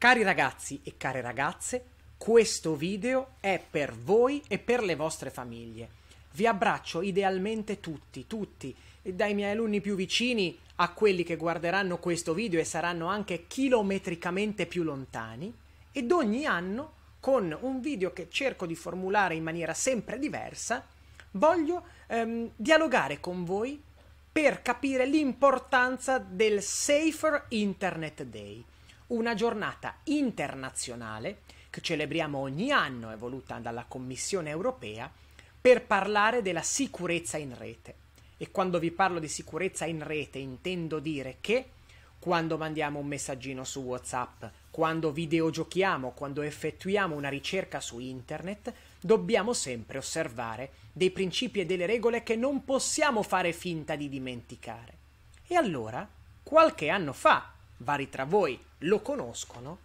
Cari ragazzi e care ragazze, questo video è per voi e per le vostre famiglie. Vi abbraccio idealmente tutti, tutti, dai miei alunni più vicini a quelli che guarderanno questo video e saranno anche chilometricamente più lontani, ed ogni anno, con un video che cerco di formulare in maniera sempre diversa, voglio ehm, dialogare con voi per capire l'importanza del Safer Internet Day una giornata internazionale che celebriamo ogni anno, è voluta dalla Commissione europea, per parlare della sicurezza in rete. E quando vi parlo di sicurezza in rete intendo dire che quando mandiamo un messaggino su WhatsApp, quando videogiochiamo, quando effettuiamo una ricerca su internet, dobbiamo sempre osservare dei principi e delle regole che non possiamo fare finta di dimenticare. E allora, qualche anno fa, vari tra voi lo conoscono,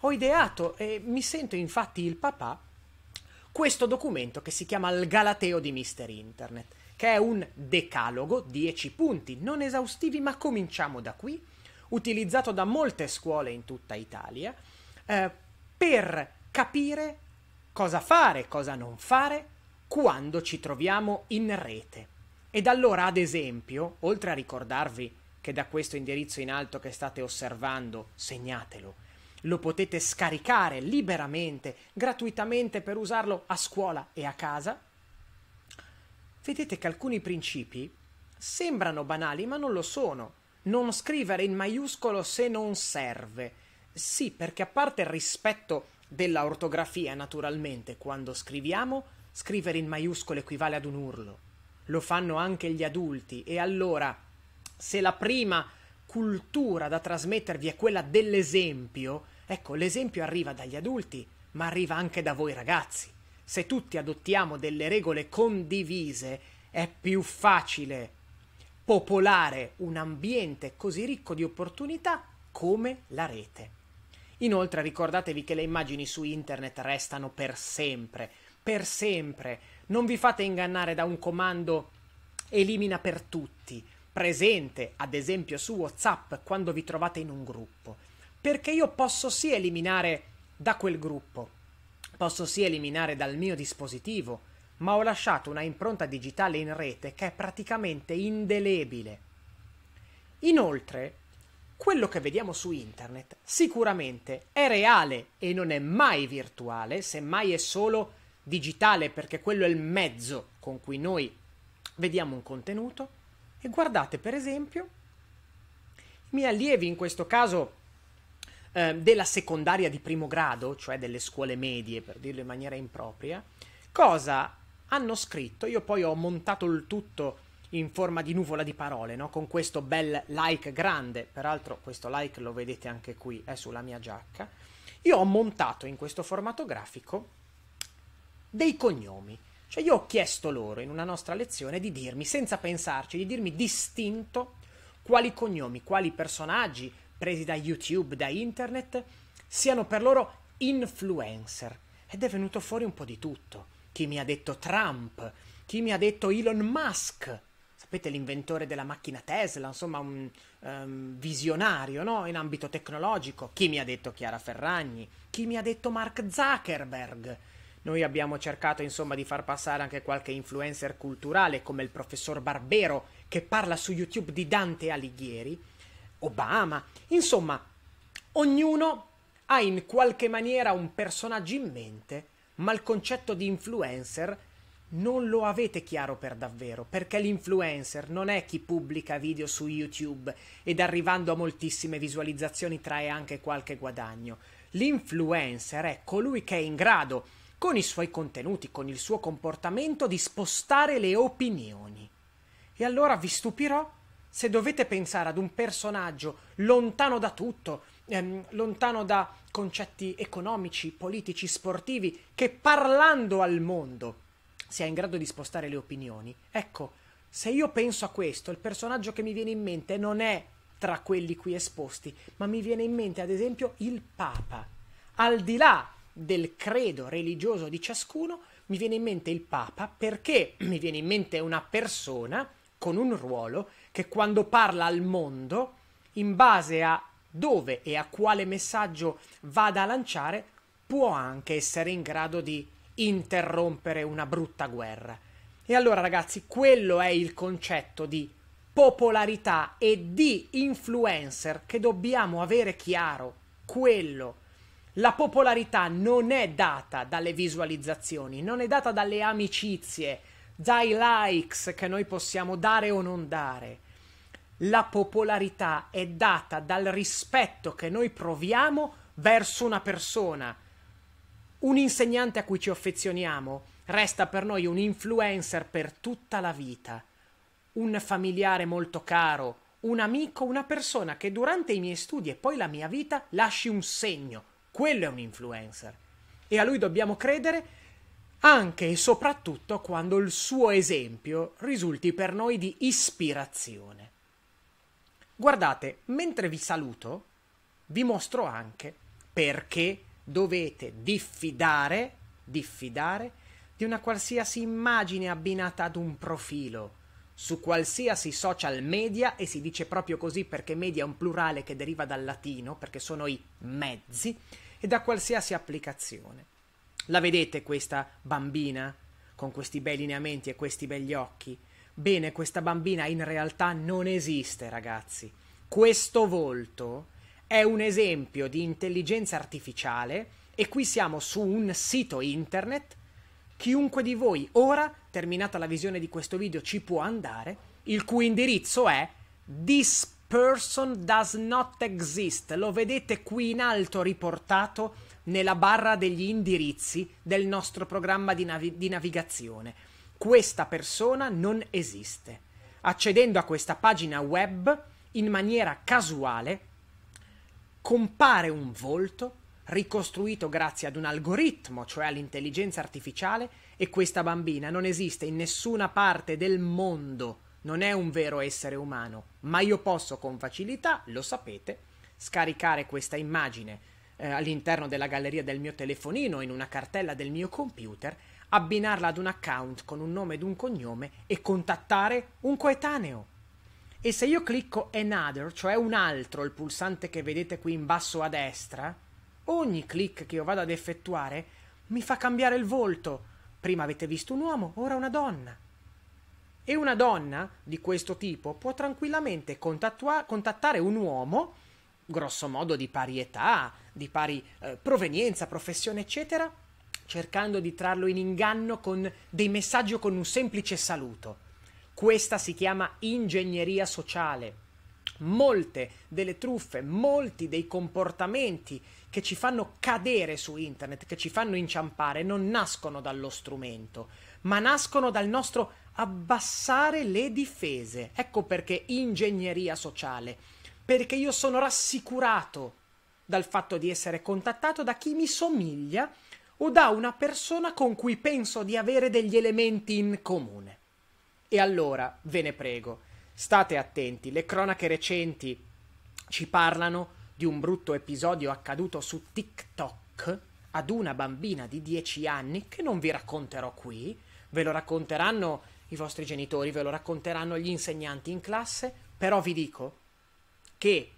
ho ideato e mi sento infatti il papà questo documento che si chiama Il Galateo di Mister Internet, che è un decalogo, 10 punti, non esaustivi, ma cominciamo da qui, utilizzato da molte scuole in tutta Italia, eh, per capire cosa fare, cosa non fare, quando ci troviamo in rete. Ed allora, ad esempio, oltre a ricordarvi che da questo indirizzo in alto che state osservando, segnatelo. Lo potete scaricare liberamente, gratuitamente per usarlo a scuola e a casa. Vedete che alcuni principi sembrano banali, ma non lo sono. Non scrivere in maiuscolo se non serve. Sì, perché a parte il rispetto della ortografia, naturalmente, quando scriviamo, scrivere in maiuscolo equivale ad un urlo. Lo fanno anche gli adulti e allora se la prima cultura da trasmettervi è quella dell'esempio, ecco, l'esempio arriva dagli adulti, ma arriva anche da voi ragazzi. Se tutti adottiamo delle regole condivise, è più facile popolare un ambiente così ricco di opportunità come la rete. Inoltre ricordatevi che le immagini su internet restano per sempre, per sempre. Non vi fate ingannare da un comando elimina per tutti presente, ad esempio su WhatsApp, quando vi trovate in un gruppo, perché io posso sì eliminare da quel gruppo, posso sì eliminare dal mio dispositivo, ma ho lasciato una impronta digitale in rete che è praticamente indelebile. Inoltre, quello che vediamo su internet sicuramente è reale e non è mai virtuale, semmai è solo digitale perché quello è il mezzo con cui noi vediamo un contenuto, e guardate per esempio i miei allievi, in questo caso eh, della secondaria di primo grado, cioè delle scuole medie, per dirlo in maniera impropria, cosa hanno scritto. Io poi ho montato il tutto in forma di nuvola di parole, no? con questo bel like grande, peraltro questo like lo vedete anche qui, è eh, sulla mia giacca. Io ho montato in questo formato grafico dei cognomi cioè io ho chiesto loro in una nostra lezione di dirmi, senza pensarci, di dirmi distinto quali cognomi, quali personaggi presi da YouTube, da internet, siano per loro influencer. Ed è venuto fuori un po' di tutto. Chi mi ha detto Trump, chi mi ha detto Elon Musk, sapete l'inventore della macchina Tesla, insomma un um, visionario no? in ambito tecnologico, chi mi ha detto Chiara Ferragni, chi mi ha detto Mark Zuckerberg noi abbiamo cercato insomma di far passare anche qualche influencer culturale come il professor Barbero che parla su YouTube di Dante Alighieri, Obama, insomma, ognuno ha in qualche maniera un personaggio in mente, ma il concetto di influencer non lo avete chiaro per davvero, perché l'influencer non è chi pubblica video su YouTube ed arrivando a moltissime visualizzazioni trae anche qualche guadagno. L'influencer è colui che è in grado con i suoi contenuti, con il suo comportamento, di spostare le opinioni. E allora vi stupirò se dovete pensare ad un personaggio lontano da tutto, ehm, lontano da concetti economici, politici, sportivi, che parlando al mondo sia in grado di spostare le opinioni. Ecco, se io penso a questo, il personaggio che mi viene in mente non è tra quelli qui esposti, ma mi viene in mente ad esempio il Papa. Al di là del credo religioso di ciascuno, mi viene in mente il Papa perché mi viene in mente una persona con un ruolo che quando parla al mondo, in base a dove e a quale messaggio vada a lanciare, può anche essere in grado di interrompere una brutta guerra. E allora ragazzi, quello è il concetto di popolarità e di influencer che dobbiamo avere chiaro. Quello la popolarità non è data dalle visualizzazioni, non è data dalle amicizie, dai likes che noi possiamo dare o non dare. La popolarità è data dal rispetto che noi proviamo verso una persona. Un insegnante a cui ci affezioniamo resta per noi un influencer per tutta la vita, un familiare molto caro, un amico, una persona che durante i miei studi e poi la mia vita lasci un segno, quello è un influencer. E a lui dobbiamo credere anche e soprattutto quando il suo esempio risulti per noi di ispirazione. Guardate, mentre vi saluto, vi mostro anche perché dovete diffidare, diffidare di una qualsiasi immagine abbinata ad un profilo su qualsiasi social media e si dice proprio così perché media è un plurale che deriva dal latino, perché sono i mezzi, e da qualsiasi applicazione. La vedete questa bambina con questi bei lineamenti e questi begli occhi? Bene, questa bambina in realtà non esiste, ragazzi. Questo volto è un esempio di intelligenza artificiale e qui siamo su un sito internet Chiunque di voi ora, terminata la visione di questo video, ci può andare, il cui indirizzo è This person does not exist. Lo vedete qui in alto riportato nella barra degli indirizzi del nostro programma di, navi- di, navigazione. Questa persona non esiste. Accedendo a questa pagina web in maniera casuale compare un volto ricostruito grazie ad un algoritmo, cioè all'intelligenza artificiale, e questa bambina non esiste in nessuna parte del mondo, non è un vero essere umano, ma io posso con facilità, lo sapete, scaricare questa immagine eh, all'interno della galleria del mio telefonino, in una cartella del mio computer, abbinarla ad un account con un nome ed un cognome e contattare un coetaneo. E se io clicco Another, cioè un altro, il pulsante che vedete qui in basso a destra, Ogni click che io vado ad effettuare mi fa cambiare il volto. Prima avete visto un uomo, ora una donna. E una donna di questo tipo può tranquillamente contattua- contattare un uomo, grosso modo di pari età, di pari eh, provenienza, professione, eccetera, cercando di trarlo in inganno con dei messaggi o con un semplice saluto. Questa si chiama ingegneria sociale molte delle truffe, molti dei comportamenti che ci fanno cadere su internet, che ci fanno inciampare, non nascono dallo strumento, ma nascono dal nostro abbassare le difese. Ecco perché ingegneria sociale, perché io sono rassicurato dal fatto di essere contattato da chi mi somiglia o da una persona con cui penso di avere degli elementi in comune. E allora, ve ne prego, State attenti, le cronache recenti ci parlano di un brutto episodio accaduto su TikTok ad una bambina di 10 anni che non vi racconterò qui, ve lo racconteranno i vostri genitori, ve lo racconteranno gli insegnanti in classe, però vi dico che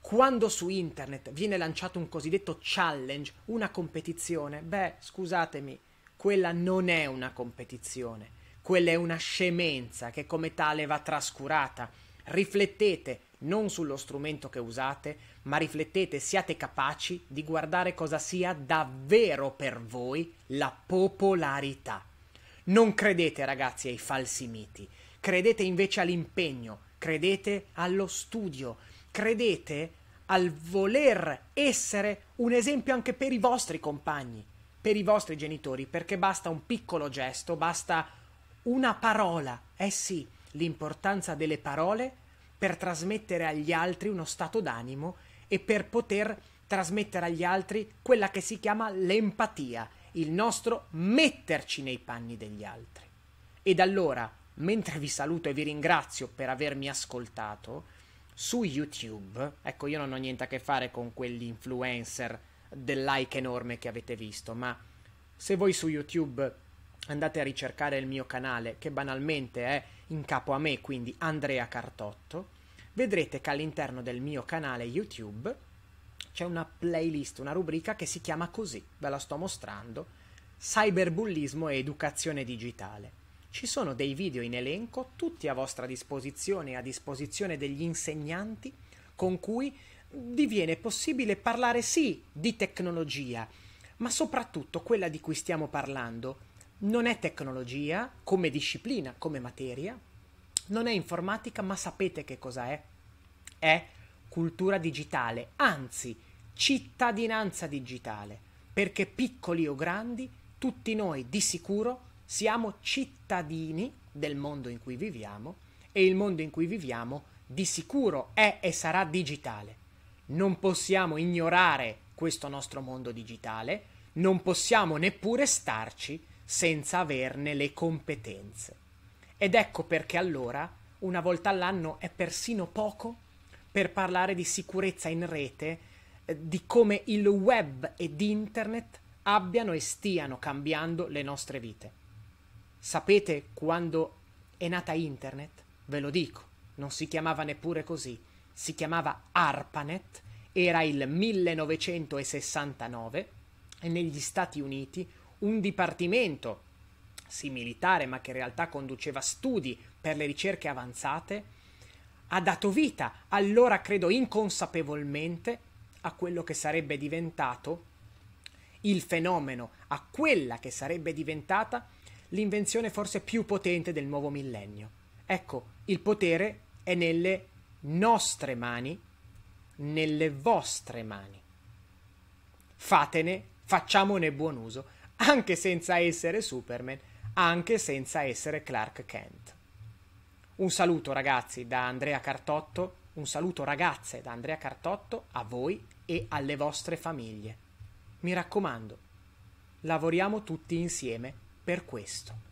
quando su internet viene lanciato un cosiddetto challenge, una competizione, beh, scusatemi, quella non è una competizione quella è una scemenza che come tale va trascurata. Riflettete non sullo strumento che usate, ma riflettete, siate capaci di guardare cosa sia davvero per voi la popolarità. Non credete ragazzi ai falsi miti, credete invece all'impegno, credete allo studio, credete al voler essere un esempio anche per i vostri compagni, per i vostri genitori, perché basta un piccolo gesto, basta una parola, eh sì, l'importanza delle parole per trasmettere agli altri uno stato d'animo e per poter trasmettere agli altri quella che si chiama l'empatia, il nostro metterci nei panni degli altri. Ed allora, mentre vi saluto e vi ringrazio per avermi ascoltato, su YouTube, ecco io non ho niente a che fare con quegli influencer del like enorme che avete visto, ma se voi su YouTube andate a ricercare il mio canale che banalmente è in capo a me, quindi Andrea Cartotto, vedrete che all'interno del mio canale YouTube c'è una playlist, una rubrica che si chiama così, ve la sto mostrando, Cyberbullismo e Educazione Digitale. Ci sono dei video in elenco, tutti a vostra disposizione e a disposizione degli insegnanti, con cui diviene possibile parlare sì di tecnologia, ma soprattutto quella di cui stiamo parlando non è tecnologia come disciplina, come materia, non è informatica, ma sapete che cosa è? È cultura digitale, anzi cittadinanza digitale, perché piccoli o grandi, tutti noi di sicuro siamo cittadini del mondo in cui viviamo e il mondo in cui viviamo di sicuro è e sarà digitale. Non possiamo ignorare questo nostro mondo digitale, non possiamo neppure starci senza averne le competenze. Ed ecco perché allora una volta all'anno è persino poco per parlare di sicurezza in rete, eh, di come il web ed internet abbiano e stiano cambiando le nostre vite. Sapete quando è nata internet? Ve lo dico, non si chiamava neppure così, si chiamava ARPANET, era il 1969 e negli Stati Uniti un dipartimento, sì militare, ma che in realtà conduceva studi per le ricerche avanzate, ha dato vita, allora credo inconsapevolmente, a quello che sarebbe diventato il fenomeno, a quella che sarebbe diventata l'invenzione forse più potente del nuovo millennio. Ecco, il potere è nelle nostre mani, nelle vostre mani. Fatene, facciamone buon uso anche senza essere Superman, anche senza essere Clark Kent. Un saluto ragazzi da Andrea Cartotto, un saluto ragazze da Andrea Cartotto a voi e alle vostre famiglie. Mi raccomando, lavoriamo tutti insieme per questo.